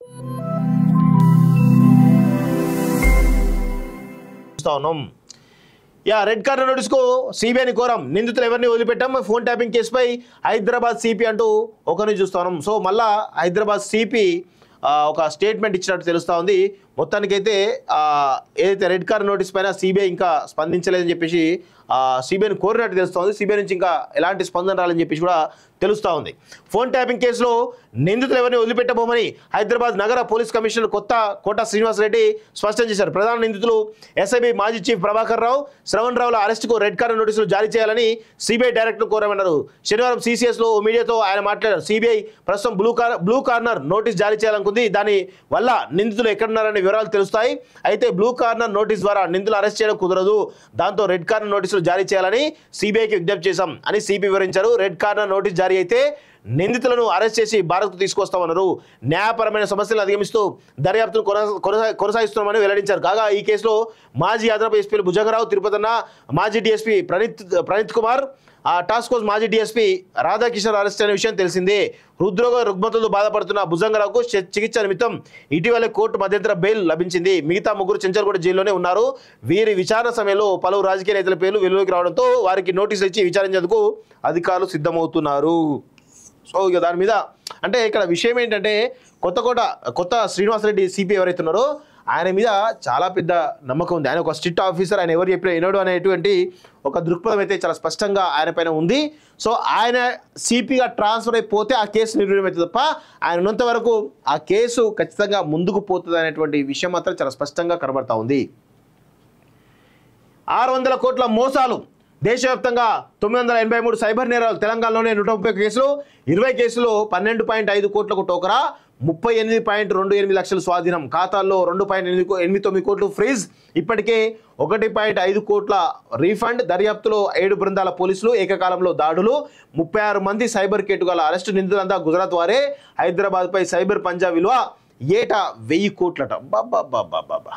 ఉన్నాం yeah red card నోటీస్కు సిబిఐని quorum నిందితులు ఎవరిని వదిలిపెట్టాం ఫోన్ ట్యాపింగ్ కేసుపై హైదరాబాద్ సిపి అంటూ ఒకరిని చూస్తున్నాం సో మళ్ళా హైదరాబాద్ సిపి ఒక స్టేట్మెంట్ ఇచ్చినట్టు తెలుస్తూ ఉంది మొత్తానికైతే ఏదైతే రెడ్ కార్ నోటీస్ పైన సిబిఐ ఇంకా స్పందించలేదని చెప్పేసి సిబిఐని కోరినట్టు తెలుస్తోంది సిబిఐ నుంచి ఇంకా ఎలాంటి స్పందన రాలని చెప్పేసి కూడా తెలుస్తూ ఉంది ఫోన్ ట్యాపింగ్ కేసులో నిందితులు ఎవరిని వదిలిపెట్టబోమని హైదరాబాద్ నగర పోలీస్ కమిషనర్ కొత్త కోట శ్రీనివాసరెడ్డి స్పష్టం చేశారు ప్రధాన నిందితులు ఎస్ఐబి మాజీ చీఫ్ ప్రభాకర్ రావు శ్రవణ్ రావుల అరెస్టుకు రెడ్ కార్డ్ నోటీసులు జారీ చేయాలని సిబిఐ డైరెక్టర్ కోరమన్నారు శనివారం సీసీఎస్లో మీడియాతో ఆయన మాట్లాడారు సిబిఐ ప్రస్తుతం blue car blue corner notice జారీ చేయాలనుకుంది దాని వల్ల నిందితులు ఎక్కడున్నారని వివరాలు తెలుస్తాయి అయితే బ్లూ కార్నర్ నోటీస్ ద్వారా నిందులు అరెస్ట్ చేయడం కుదరదు దాంతో రెడ్ కార్నర్ నోటీసులు జారీ చేయాలని సిబిఐకి విజ్ఞప్తి చేశాం అని సిబి వివరించారు రెడ్ కార్నర్ నోటీస్ జారీ అయితే నిందితులను అరెస్ట్ చేసి భారత్కు తీసుకొస్తామన్నారు న్యాయపరమైన సమస్యలను అధిగమిస్తూ దర్యాప్తును కొనసాగిస్తున్నామని వెల్లడించారు కాగా ఈ కేసులో మాజీ అదనపు ఎస్పీలు భుజంగరావు తిరుపతి మాజీ డీఎస్పీ ప్రణీత్ ప్రణీత్ కుమార్ ఆ టాస్క్ ఫోర్స్ మాజీ డీఎస్పీ రాధాకిషన్ అరెస్ట్ అనే విషయం తెలిసిందే హృద్రోగ రుగ్మతలు బాధపడుతున్న భుజంగరావుకు చికిత్స నిమిత్తం ఇటీవలే కోర్టు మధ్యంతర బెయిల్ లభించింది మిగతా ముగ్గురు చెంచర్గూడ జైల్లోనే ఉన్నారు వీరి విచారణ సమయంలో పలువురు రాజకీయ నేతల పేర్లు వెలువకి రావడంతో వారికి నోటీసులు ఇచ్చి విచారించేందుకు అధికారులు సిద్ధమవుతున్నారు సో ఇక దాని మీద అంటే ఇక్కడ విషయం ఏంటంటే కొత్త కోట కొత్త శ్రీనివాసరెడ్డి సిపి ఎవరైతే ఉన్నారో ఆయన మీద చాలా పెద్ద నమ్మకం ఉంది ఆయన ఒక స్ట్రిక్ట్ ఆఫీసర్ ఆయన ఎవరు చెప్పినా వినడు అనేటువంటి ఒక దృక్పథం అయితే చాలా స్పష్టంగా ఆయన పైన ఉంది సో ఆయన సిపిగా ట్రాన్స్ఫర్ అయిపోతే ఆ కేసు నిర్వీర్యమైతే తప్ప ఆయన ఉన్నంత వరకు ఆ కేసు ఖచ్చితంగా ముందుకు పోతుంది అనేటువంటి విషయం మాత్రం చాలా స్పష్టంగా కనబడతా ఉంది ఆరు వందల కోట్ల మోసాలు దేశవ్యాప్తంగా తొమ్మిది వందల ఎనభై మూడు సైబర్ నేరాలు తెలంగాణలోనే నూట ముప్పై కేసులు ఇరవై కేసులు పన్నెండు పాయింట్ ఐదు కోట్లకు టోకరా ముప్పై ఎనిమిది పాయింట్ రెండు ఎనిమిది లక్షల స్వాధీనం ఖాతాల్లో రెండు పాయింట్ ఎనిమిది ఎనిమిది తొమ్మిది కోట్లు ఫ్రీజ్ ఇప్పటికే ఒకటి పాయింట్ ఐదు కోట్ల రీఫండ్ దర్యాప్తులో ఏడు బృందాల పోలీసులు ఏకకాలంలో దాడులు ముప్పై ఆరు మంది సైబర్ కేటుగాల అరెస్టు నిందితులంతా గుజరాత్ వారే హైదరాబాద్పై సైబర్ పంజా విలువ ఏటా వెయ్యి కోట్లట బాబా బాబా బాబా